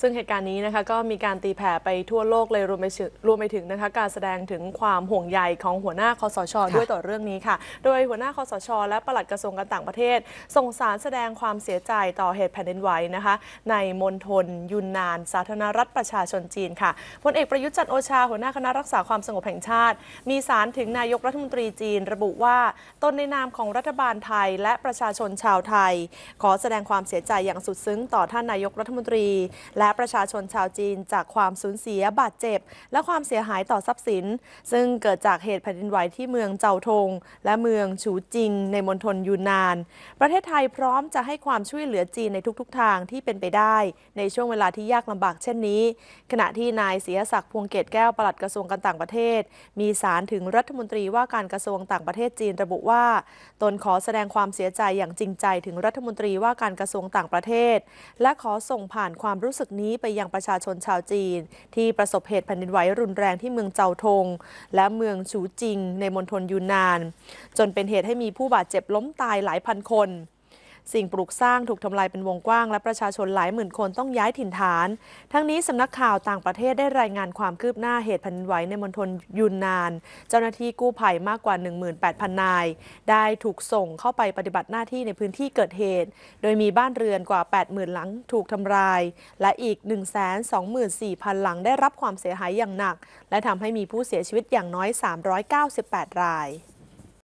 ซึ่งเหตุการณ์นี้นะคะก็มีการตีแผ่ไปทั่วโลกเลยรวมไปรวมไปถึงนะคะการแสดงถึงความห่วงใยของหัวหน้าคอสช ด้วยต่อเรื่องนี้ค่ะโดยหัวหน้าคอสช และปลัดกระทรวงการต่างประเทศ ส่งสารแสดงความเสียใจต่อเหตุแผ่นดินไหวนะคะในมณฑลยุนนาน สาธารณรัฐประชาชนจีนค่ะพลเอกประยุทธ์จันโอชาหัวหน้าคณะรักษาความสงบแห่งชาติ มีสารถึงนายกรัฐมนตรีจีน ระบุว่าตนในนามของรัฐบาลไทย และประชาชนชาวไทย ขอแสดงความเสียใจอย่างสุดซึ้งต่อท่านนายกรัฐมนตรีและประชาชนชาวจีนจากความสูญเสียบาดเจ็บ และความเสียหายต่อทรัพย์สิน ซึ่งเกิดจากเหตุแผ่นดินไหวที่เมืองเจาทงและเมืองฉูจิง ในมณฑลยูนนาน ประเทศไทยพร้อมจะให้ความช่วยเหลือจีนในทุก ๆ ทางที่เป็นไปได้ ในช่วงเวลาที่ยากลำบากเช่นนี้ ขณะที่นายเสียศักดิ์พวงเกตแก้วปลัดกระทรวงการต่างประเทศ มีสารถึงรัฐมนตรีว่าการกระทรวงต่างประเทศจีนระบุว่า ตนขอแสดงความเสียใจอย่างจริงใจ ถึงรัฐมนตรีว่าการกระทรวงต่างประเทศ และขอส่งผ่านความรู้สึกนี้ไปยังประชาชนชาวจีนที่ประสบเหตุแผ่นดินไหวรุนแรงที่เมืองเจาทง และเมืองชูจิงในมณฑลยูนนาน จนเป็นเหตุให้มีผู้บาดเจ็บล้มตายหลายพันคนสิ่งปลูกสร้างถูกทำลายเป็นวงกว้างและประชาชนหลายหมื่นคนต้องย้ายถิ่นฐาน ทั้งนี้สำนักข่าวต่างประเทศได้รายงานความคืบหน้าเหตุแผ่นดินไหวในมณฑลยุนนาน เจ้าหน้าที่กู้ภัยมากกว่า 18,000 นาย ได้ถูกส่งเข้าไปปฏิบัติหน้าที่ในพื้นที่เกิดเหตุ โดยมีบ้านเรือนกว่า 80,000 หลังถูกทำลาย และอีก124,000หลังได้รับความเสียหายอย่างหนัก และทำให้มีผู้เสียชีวิตอย่างน้อย 398 ราย